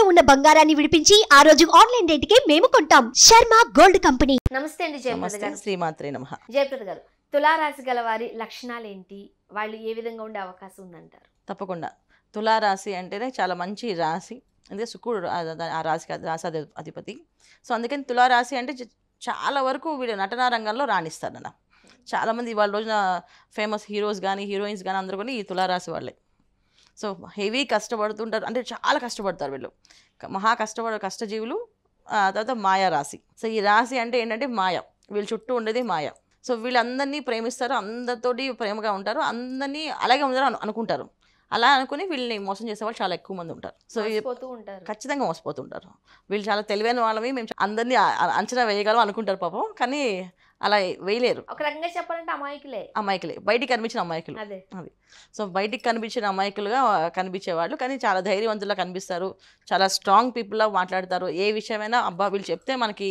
ఇంట్లో ఉన్న బంగారాన్ని విడిపించి ఆ రోజు ఆన్లైన్ కి మేము కొంటాం శర్మ గోల్డ్ కంపెనీ నమస్తే అండి జయప్రద గారు నమ జయప్రద గారు తులారాశి గల వారి లక్షణాలు ఏంటి వాళ్ళు ఏ విధంగా ఉండే అవకాశం ఉందంటారు తప్పకుండా తులారాశి అంటేనే చాలా మంచి రాశి అందుకే శుకుడు ఆ రాశి రాశి అధిపతి సో అందుకని తులారాశి అంటే చాలా వరకు వీడు నటనా రంగంలో రాణిస్తారు అన్న చాలామంది వాళ్ళ రోజున ఫేమస్ హీరోస్ కానీ హీరోయిన్స్ కానీ అందరూ కూడా ఈ తులారాశి వాళ్ళే సో హెవీ కష్టపడుతుంటారు అంటే చాలా కష్టపడతారు వీళ్ళు మహా కష్టపడ కష్టజీవులు తర్వాత మాయా రాశి సో ఈ రాశి అంటే ఏంటంటే మాయ వీళ్ళు చుట్టూ ఉండేది మాయ సో వీళ్ళందరినీ ప్రేమిస్తారు అందరితోటి ప్రేమగా ఉంటారు అందరినీ అలాగే ఉందని అనుకుంటారు అలా అనుకుని వీళ్ళని మోసం చేసే వాళ్ళు చాలా ఎక్కువ మంది ఉంటారు సో ఉంటారు ఖచ్చితంగా మోసపోతుంటారు వీళ్ళు చాలా తెలివైన వాళ్ళవి మేము అందరినీ అంచనా వేయగలం అనుకుంటారు పాపం కానీ అలా వేయలేరు ఒక రకంగా చెప్పాలంటే అమాయకులే అమాయకులే బయటికి కనిపించిన అమాయకులు అదే అది సో బయటికి కనిపించిన అమాయకులుగా కనిపించేవాళ్ళు కానీ చాలా ధైర్యవంతులా కనిపిస్తారు చాలా స్ట్రాంగ్ పీపుల్లా మాట్లాడతారు ఏ విషయమైనా అబ్బా వీళ్ళు చెప్తే మనకి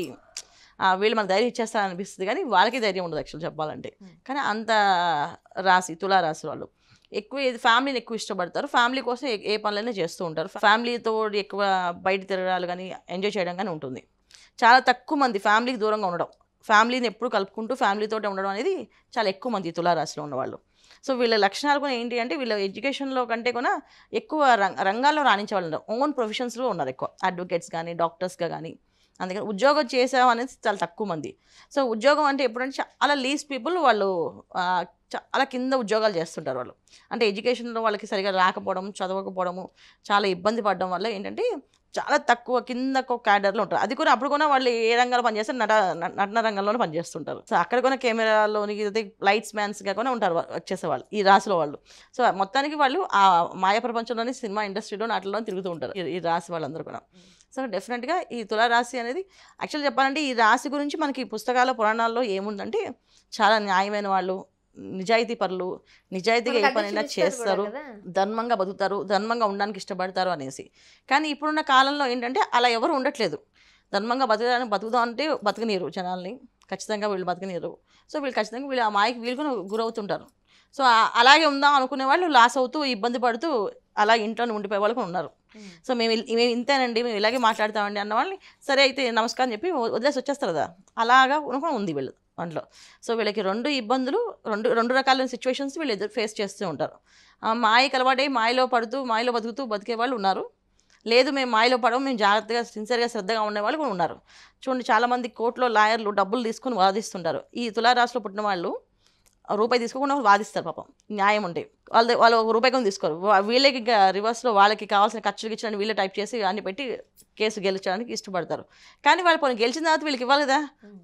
వీళ్ళు మన ధైర్యం ఇచ్చేస్తారు అనిపిస్తుంది కానీ వాళ్ళకి ధైర్యం ఉండదు యాక్చువల్ చెప్పాలంటే కానీ అంత రాసి రాసి వాళ్ళు ఎక్కువ ఫ్యామిలీని ఎక్కువ ఇష్టపడతారు ఫ్యామిలీ కోసం ఏ పనులైనా చేస్తూ ఉంటారు ఫ్యామిలీతో ఎక్కువ బయట తిరగడాలు కానీ ఎంజాయ్ చేయడం కానీ ఉంటుంది చాలా తక్కువ మంది ఫ్యామిలీకి దూరంగా ఉండడం ఫ్యామిలీని ఎప్పుడు కలుపుకుంటూ ఫ్యామిలీతో ఉండడం అనేది చాలా ఎక్కువ మంది తులారాశిలో ఉన్నవాళ్ళు సో వీళ్ళ లక్షణాలు కూడా ఏంటి అంటే వీళ్ళ ఎడ్యుకేషన్లో కంటే కూడా ఎక్కువ రంగాల్లో రాణించే వాళ్ళు ఓన్ ప్రొఫెషన్స్లో ఉన్నారు ఎక్కువ అడ్వకేట్స్ కానీ డాక్టర్స్గా కానీ అందుకని ఉద్యోగం చేసాం అనేది చాలా తక్కువ మంది సో ఉద్యోగం అంటే ఎప్పుడంటే చాలా లీస్ పీపుల్ వాళ్ళు చాలా కింద ఉద్యోగాలు చేస్తుంటారు వాళ్ళు అంటే ఎడ్యుకేషన్లో వాళ్ళకి సరిగా రాకపోవడం చదవకపోవడము చాలా ఇబ్బంది పడడం వల్ల ఏంటంటే చాలా తక్కువ కింద క్యాడర్లో ఉంటారు అది కూడా అప్పుడు కూడా వాళ్ళు ఏ రంగంలో పనిచేస్తే నట నటన రంగంలోనే పనిచేస్తుంటారు సో అక్కడ కూడా కెమెరాలోని లైట్స్ మ్యాన్స్గా కూడా ఉంటారు వచ్చేసేవాళ్ళు ఈ రాశిలో వాళ్ళు సో మొత్తానికి వాళ్ళు ఆ మాయ ప్రపంచంలోని సినిమా ఇండస్ట్రీలో నాటిలో తిరుగుతూ ఉంటారు ఈ రాశి వాళ్ళందరూ కూడా సో డెఫినెట్గా ఈ తులారాశి అనేది యాక్చువల్ చెప్పాలంటే ఈ రాశి గురించి మనకి పుస్తకాల పురాణాల్లో ఏముందంటే చాలా న్యాయమైన వాళ్ళు నిజాయితీ పనులు నిజాయితీగా ఏ పనైనా చేస్తారు ధర్మంగా బతుకుతారు ధర్మంగా ఉండడానికి ఇష్టపడతారు అనేసి కానీ ఇప్పుడున్న కాలంలో ఏంటంటే అలా ఎవరు ఉండట్లేదు ధర్మంగా బతకడానికి బతుకుదాం అంటే బతకనీరు జనాల్ని ఖచ్చితంగా వీళ్ళు బతకనీరు సో వీళ్ళు ఖచ్చితంగా వీళ్ళు ఆ మాయకి వీళ్ళు కూడా గురవుతుంటారు సో అలాగే ఉందాం అనుకునే వాళ్ళు లాస్ అవుతూ ఇబ్బంది పడుతూ అలా ఇంట్లోనే ఉండిపోయే వాళ్ళు ఉన్నారు సో మేము మేము ఇంతేనండి మేము ఇలాగే మాట్లాడతామండి అన్న వాళ్ళని సరే అయితే నమస్కారం చెప్పి వదిలేసి వచ్చేస్తారు కదా అలాగా ఉంది వీళ్ళు ఒంట్లో సో వీళ్ళకి రెండు ఇబ్బందులు రెండు రెండు రకాల సిచ్యువేషన్స్ వీళ్ళు ఎదురు ఫేస్ చేస్తూ ఉంటారు మాయకి అలవాటై మాయలో పడుతూ మాయలో బతుకుతూ బతికే వాళ్ళు ఉన్నారు లేదు మేము మాయలో పడము మేము జాగ్రత్తగా సిన్సియర్గా శ్రద్ధగా ఉండేవాళ్ళు కూడా ఉన్నారు చూడండి చాలామంది కోర్టులో లాయర్లు డబ్బులు తీసుకుని వాదిస్తుంటారు ఈ తులారాశిలో పుట్టిన వాళ్ళు రూపాయి తీసుకోకుండా వాదిస్తారు పాపం న్యాయం ఉండే వాళ్ళ వాళ్ళు ఒక రూపాయి కొని తీసుకోరు వీళ్ళకి ఇంకా రివర్స్లో వాళ్ళకి కావాల్సిన ఖర్చులు ఇచ్చిన వీళ్ళే టైప్ చేసి అన్ని పెట్టి కేసు గెలిచడానికి ఇష్టపడతారు కానీ వాళ్ళు పోనీ గెలిచిన తర్వాత వీళ్ళకి ఇవ్వాలి కదా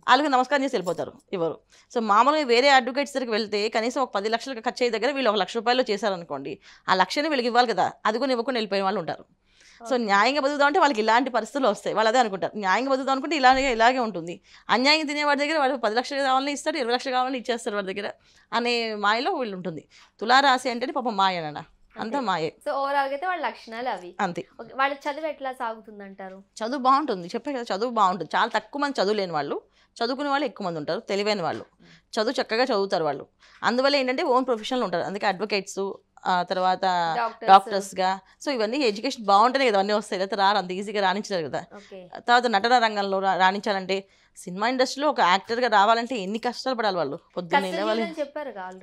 వాళ్ళకి నమస్కారం చేసి వెళ్ళిపోతారు ఇవ్వరు సో మామూలుగా వేరే అడ్వకేట్స్ దగ్గరికి వెళ్తే కనీసం ఒక పది లక్షలకు ఖర్చు అయ్యే దగ్గర వీళ్ళు ఒక లక్ష రూపాయలు చేశారనుకోండి ఆ లక్షని వీళ్ళకి ఇవ్వాలి కదా అది కూడా ఇవ్వకుండా వెళ్ళిపోయిన వాళ్ళు ఉంటారు సో న్యాయంగా బతుకుతాం అంటే వాళ్ళకి ఇలాంటి పరిస్థితులు వస్తాయి వాళ్ళు అదే అనుకుంటారు న్యాయంగా బతుకుతాం అనుకుంటే ఇలాగే ఇలాగే ఉంటుంది అన్యాయం తినేవాడి దగ్గర వాళ్ళు పది లక్షలు కావాలని ఇస్తారు ఇరవై లక్షలు కావాలని ఇచ్చేస్తారు వాడి దగ్గర అనే మాయలో వీళ్ళు ఉంటుంది తులారాశి అంటేనే పాపం మాయనన్నా అంతా మాయే సో ఓవరాల్ అయితే వాళ్ళ లక్షణాలు అవి అంతే వాళ్ళ చదువు ఎట్లా సాగుతుంది అంటారు చదువు బాగుంటుంది చెప్పే కదా చదువు బాగుంటుంది చాలా తక్కువ మంది చదువు లేని వాళ్ళు చదువుకునే వాళ్ళు ఎక్కువ మంది ఉంటారు తెలివైన వాళ్ళు చదువు చక్కగా చదువుతారు వాళ్ళు అందువల్ల ఏంటంటే ఓన్ ప్రొఫెషనల్ ఉంటారు అందుకే అడ్వకేట్స్ తర్వాత డాక్టర్స్ గా సో ఇవన్నీ ఎడ్యుకేషన్ బాగుంటేనే కదా అన్నీ వస్తాయి లేదా రారు అంత ఈజీగా రాణించారు కదా తర్వాత నటన రంగంలో రాణించాలంటే సినిమా ఇండస్ట్రీలో ఒక యాక్టర్ గా రావాలంటే ఎన్ని కష్టాలు పడాలి వాళ్ళు పొద్దున్న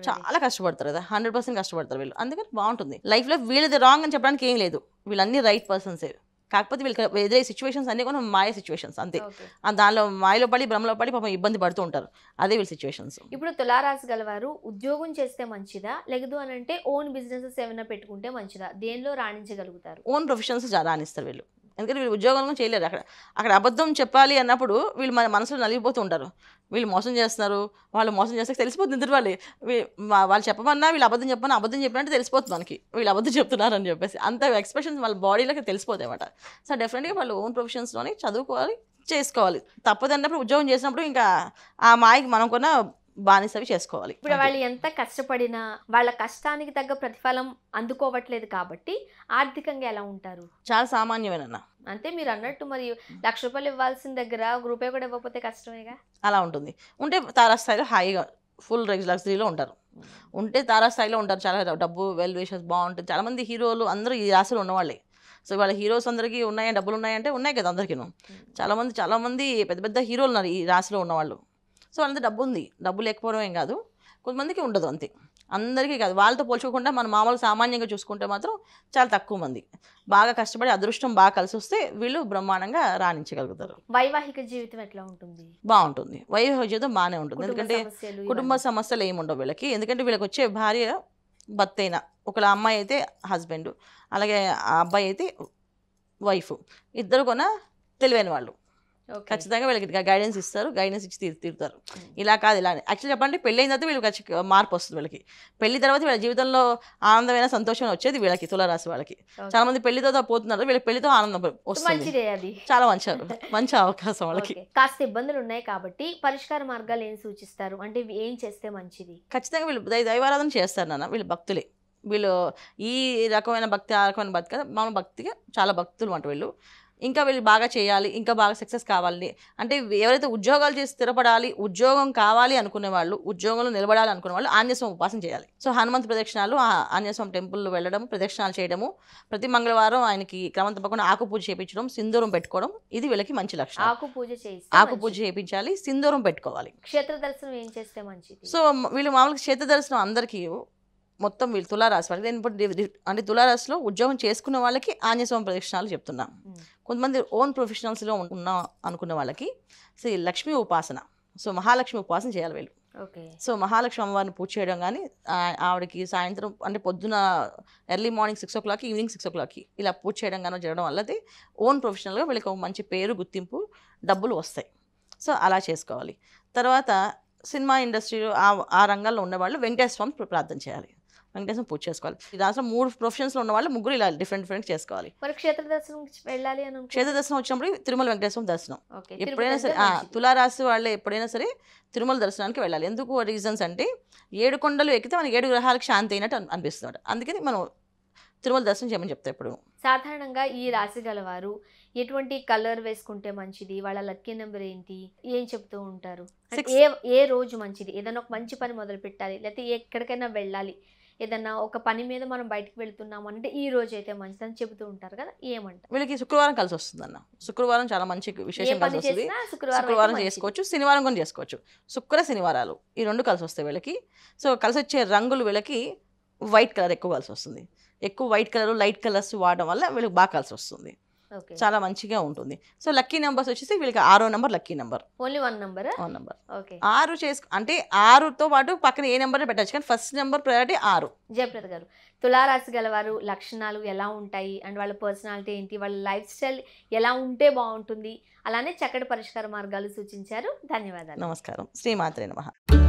చాలా కష్టపడతారు కదా హండ్రెడ్ పర్సెంట్ కష్టపడతారు వీళ్ళు అందుకని బాగుంటుంది లైఫ్లో వీళ్ళది రాంగ్ అని చెప్పడానికి ఏం లేదు వీళ్ళన్ని రైట్ పర్సన్సే కాకపోతే వీళ్ళకి ఎదురే సిచ్యువేషన్స్ అన్నీ కూడా మాయ సిచ్యువేషన్స్ అంతే దానిలో మాయలో పడి భ్రమలో పడి పాపం ఇబ్బంది పడుతూ ఉంటారు అదే వీళ్ళ సిచ్యువేషన్స్ ఇప్పుడు తులారాశి గలవారు ఉద్యోగం చేస్తే మంచిదా లేదు అని అంటే ఓన్ బిజినెసెస్ ఏమైనా పెట్టుకుంటే మంచిదా దేనిలో రాణించగలుగుతారు ఓన్ ప్రొఫెషన్స్ రాణిస్తారు వీళ్ళు ఎందుకంటే వీళ్ళు ఉద్యోగం చేయలేరు అక్కడ అక్కడ అబద్ధం చెప్పాలి అన్నప్పుడు వీళ్ళు మన మనసులో నలిగిపోతూ ఉంటారు వీళ్ళు మోసం చేస్తున్నారు వాళ్ళు మోసం చేస్తే తెలిసిపోతుంది ఇద్దరు వాళ్ళు చెప్పమన్నా వీళ్ళు అబద్ధం చెప్పమన్నా అబద్ధం చెప్పినట్టు తెలిసిపోతుంది మనకి వీళ్ళు అబద్ధం చెప్తున్నారు అని చెప్పేసి అంత ఎక్స్ప్రెషన్స్ వాళ్ళ బాడీలోకి తెలిసిపోతాయి అన్నమాట సో డెఫినెట్గా వాళ్ళు ఓన్ ప్రొఫెషన్స్లోనే చదువుకోవాలి చేసుకోవాలి తప్పదన్నప్పుడు ఉద్యోగం చేసినప్పుడు ఇంకా ఆ మాయకి మనం కూడా బానిసవి చేసుకోవాలి ఇప్పుడు వాళ్ళు ఎంత కష్టపడినా వాళ్ళ కష్టానికి తగ్గ ప్రతిఫలం అందుకోవట్లేదు కాబట్టి ఆర్థికంగా ఎలా ఉంటారు చాలా సామాన్యమైన అంటే మీరు అన్నట్టు మరి లక్ష రూపాయలు ఇవ్వాల్సిన దగ్గర గ్రూపే కూడా ఇవ్వకపోతే కష్టమేగా అలా ఉంటుంది ఉంటే తారాస్థాయిలో హాయిగా ఫుల్ లగ్జరీలో ఉంటారు ఉంటే తారాస్థాయిలో ఉంటారు చాలా డబ్బు వెల్ విషెస్ బాగుంటుంది చాలామంది హీరోలు అందరూ ఈ రాశిలో ఉన్నవాళ్ళే సో వాళ్ళ హీరోస్ అందరికీ ఉన్నాయా డబ్బులు ఉన్నాయంటే ఉన్నాయి కదా మంది చాలామంది చాలామంది పెద్ద పెద్ద హీరోలు ఉన్నారు ఈ రాశిలో ఉన్నవాళ్ళు సో అంత డబ్బు ఉంది డబ్బు లేకపోవడం ఏం కాదు కొంతమందికి ఉండదు అంతే అందరికీ కాదు వాళ్ళతో పోల్చుకోకుండా మనం మామూలు సామాన్యంగా చూసుకుంటే మాత్రం చాలా తక్కువ మంది బాగా కష్టపడి అదృష్టం బాగా కలిసి వస్తే వీళ్ళు బ్రహ్మాండంగా రాణించగలుగుతారు వైవాహిక జీవితం ఎట్లా ఉంటుంది బాగుంటుంది వైవాహిక జీవితం బాగానే ఉంటుంది ఎందుకంటే కుటుంబ సమస్యలు ఏమి ఉండవు వీళ్ళకి ఎందుకంటే వీళ్ళకి వచ్చే భార్య భర్తైన ఒకళ్ళ అమ్మాయి అయితే హస్బెండ్ అలాగే ఆ అబ్బాయి అయితే వైఫ్ ఇద్దరు కొన తెలివైన వాళ్ళు ఖచ్చితంగా వీళ్ళకి గైడెన్స్ ఇస్తారు గైడెన్స్ ఇచ్చి తీరుతారు ఇలా కాదు ఇలా యాక్చువల్ చెప్పండి పెళ్ళి అయిన తర్వాత వీళ్ళకి మార్పు వస్తుంది వీళ్ళకి పెళ్లి తర్వాత వీళ్ళ జీవితంలో ఆనందమైన సంతోషం వచ్చేది వీళ్ళకి తులారాశి వాళ్ళకి చాలా మంది పెళ్లితో పోతున్నారు వీళ్ళకి పెళ్లితో ఆనందం వస్తుంది చాలా మంచి మంచి అవకాశం వాళ్ళకి కాస్త ఇబ్బందులు ఉన్నాయి కాబట్టి పరిష్కార మార్గాలు ఏం సూచిస్తారు అంటే ఏం చేస్తే మంచిది ఖచ్చితంగా వీళ్ళు దైవారాధన చేస్తారు నాన్న వీళ్ళు భక్తులే వీళ్ళు ఈ రకమైన భక్తి ఆ రకమైన భక్తి కదా మన భక్తిగా చాలా భక్తులు అంట వీళ్ళు ఇంకా వీళ్ళు బాగా చేయాలి ఇంకా బాగా సక్సెస్ కావాలని అంటే ఎవరైతే ఉద్యోగాలు చేసి స్థిరపడాలి ఉద్యోగం కావాలి అనుకునే వాళ్ళు ఉద్యోగంలో నిలబడాలి అనుకునే వాళ్ళు ఆంజనేయస్వామి ఉపాసన చేయాలి సో హనుమంత్ ప్రదక్షిణాలు ఆంజనేయస్వామి టెంపుల్ వెళ్ళడం ప్రదక్షిణాలు చేయడము ప్రతి మంగళవారం ఆయనకి క్రమం తప్పకుండా ఆకు పూజ చేయించడం సింధూరం పెట్టుకోవడం ఇది వీళ్ళకి మంచి లక్ష్యం ఆకు పూజ ఆకు పూజ చేయించాలి సింధూరం పెట్టుకోవాలి క్షేత్ర దర్శనం ఏం చేస్తే మంచిది సో వీళ్ళు మామూలుగా క్షేత్ర దర్శనం అందరికీ మొత్తం వీళ్ళు తులారాశి వాళ్ళకి అంటే తులారాశిలో ఉద్యోగం చేసుకున్న వాళ్ళకి ఆంజస్వామి ప్రదక్షిణాలు చెప్తున్నాం కొంతమంది ఓన్ ప్రొఫెషనల్స్లో ఉన్నా అనుకున్న వాళ్ళకి శ్రీ లక్ష్మీ ఉపాసన సో మహాలక్ష్మి ఉపాసన చేయాలి వీళ్ళు ఓకే సో మహాలక్ష్మి అమ్మవారిని పూజ చేయడం కానీ ఆవిడకి సాయంత్రం అంటే పొద్దున ఎర్లీ మార్నింగ్ సిక్స్ ఓ క్లాక్కి ఈవినింగ్ సిక్స్ ఓ క్లాక్కి ఇలా పూజ చేయడం కానీ జరగడం వల్ల అది ఓన్ ప్రొఫెషనల్గా వీళ్ళకి ఒక మంచి పేరు గుర్తింపు డబ్బులు వస్తాయి సో అలా చేసుకోవాలి తర్వాత సినిమా ఇండస్ట్రీలో ఆ రంగాల్లో ఉన్నవాళ్ళు వెంకటేశ్వరం ప్రార్థన చేయాలి వెంకటేశ్వరం పూజ చేసుకోవాలి ఈ దాంట్లో మూడు ప్రొఫెషన్స్ ఉన్న వాళ్ళు ముగ్గురు ఇలా డిఫరెంట్ డిఫరెంట్ చేసుకోవాలి మరి క్షేత్ర దర్శనం వెళ్ళాలి అని క్షేత్ర దర్శనం వచ్చినప్పుడు తిరుమల వెంకటేశ్వరం దర్శనం ఎప్పుడైనా సరే తులారాశి వాళ్ళు ఎప్పుడైనా సరే తిరుమల దర్శనానికి వెళ్ళాలి ఎందుకు రీజన్స్ అంటే ఏడు కొండలు ఎక్కితే మనకి ఏడు గ్రహాలకు శాంతి అయినట్టు అనిపిస్తుంది అందుకని మనం తిరుమల దర్శనం చేయమని చెప్తా ఇప్పుడు సాధారణంగా ఈ రాశి గలవారు ఎటువంటి కలర్ వేసుకుంటే మంచిది వాళ్ళ లక్కీ నెంబర్ ఏంటి ఏం చెప్తూ ఉంటారు ఏ ఏ రోజు మంచిది ఏదైనా ఒక మంచి పని మొదలు పెట్టాలి లేకపోతే ఎక్కడికైనా వెళ్ళాలి ఏదన్నా ఒక పని మీద మనం బయటకు వెళ్తున్నాం అంటే ఈ రోజు అయితే మంచిది అని చెబుతూ ఉంటారు కదా ఏమంటారు వీళ్ళకి శుక్రవారం కలిసి వస్తుంది అన్న శుక్రవారం చాలా మంచి విశేషం కలిసి వస్తుంది శుక్రవారం చేసుకోవచ్చు శనివారం కూడా చేసుకోవచ్చు శుక్ర శనివారాలు ఈ రెండు కలిసి వస్తాయి వీళ్ళకి సో కలిసి వచ్చే రంగులు వీళ్ళకి వైట్ కలర్ ఎక్కువ కలిసి వస్తుంది ఎక్కువ వైట్ కలర్ లైట్ కలర్స్ వాడడం వల్ల వీళ్ళకి బాగా కలిసి వస్తుంది చాలా మంచిగా ఉంటుంది సో లక్కీ నెంబర్స్ వచ్చేసి వీళ్ళకి ఆరో number lucky number only one number one number okay ఆరు చేసుకు అంటే ఆరుతో పాటు పక్కన ఏ నెంబర్ పెట్టచ్చు కానీ ఫస్ట్ నెంబర్ ప్రయారిటీ ఆరు జయప్రద గారు తులారాశి గలవారు లక్షణాలు ఎలా ఉంటాయి అండ్ వాళ్ళ పర్సనాలిటీ ఏంటి వాళ్ళ లైఫ్ స్టైల్ ఎలా ఉంటే బాగుంటుంది అలానే చక్కటి పరిష్కార మార్గాలు సూచించారు ధన్యవాదాలు నమస్కారం శ్రీమాత్రే నమ